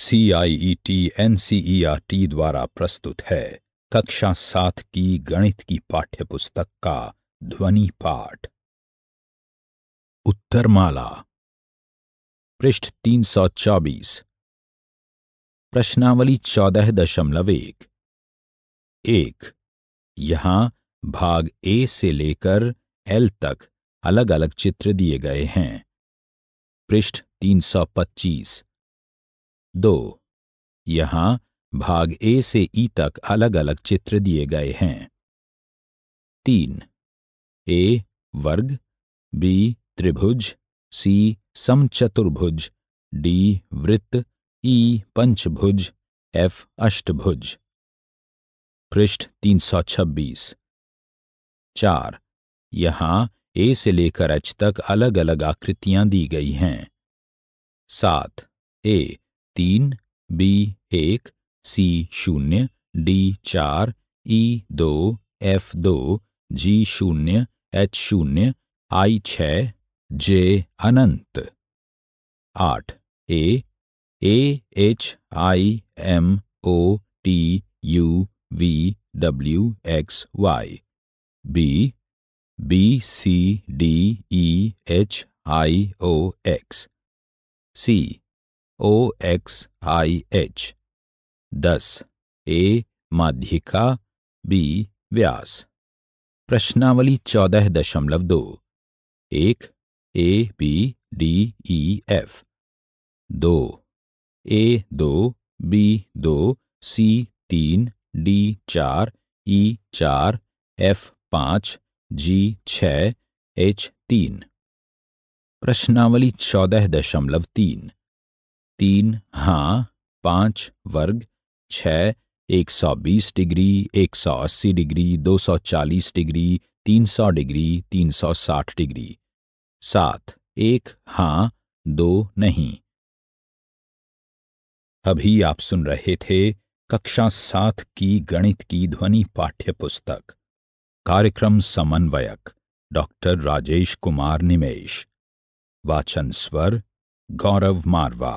C I E T N C E R T द्वारा प्रस्तुत है कक्षा सात की गणित की पाठ्य पुस्तक का ध्वनि पाठ उत्तरमाला पृष्ठ 324 प्रश्नावली चौदह दशमलव एक एक यहाँ भाग ए से लेकर एल तक अलग अलग चित्र दिए गए हैं पृष्ठ 325 दो यहाँ भाग ए से ई तक अलग अलग चित्र दिए गए हैं तीन ए वर्ग बी त्रिभुज सी समचतुर्भुज डी वृत्त ई पंचभुज एफ अष्टभुज पृष्ठ 326 चार यहां ए से लेकर एच तक अलग अलग आकृतियां दी गई हैं सात ए तीन बी एक सी शून्य डी चार ई दो एफ दो जी शून्य एच शून्य आई छ जे अनंत आठ A A H I M O T U V W X Y B B C D E H I O X C O X I H दस ए माध्यिका बी व्यास प्रश्नावली चौदह दशमलव दो एक A B D E F दो A दो B दो सी तीन डी चार ई e, चार एफ पाँच जी छ एच तीन प्रश्नावली चौदह दशमलव तीन तीन हाँ पाँच वर्ग छः एक सौ बीस डिग्री एक सौ अस्सी डिग्री दो सौ चालीस डिग्री तीन सौ डिग्री तीन सौ साठ डिग्री सात एक हाँ दो नहीं अभी आप सुन रहे थे कक्षा सात की गणित की ध्वनि पाठ्य पुस्तक कार्यक्रम समन्वयक डॉक्टर राजेश कुमार निमेश वाचन स्वर गौरव मारवा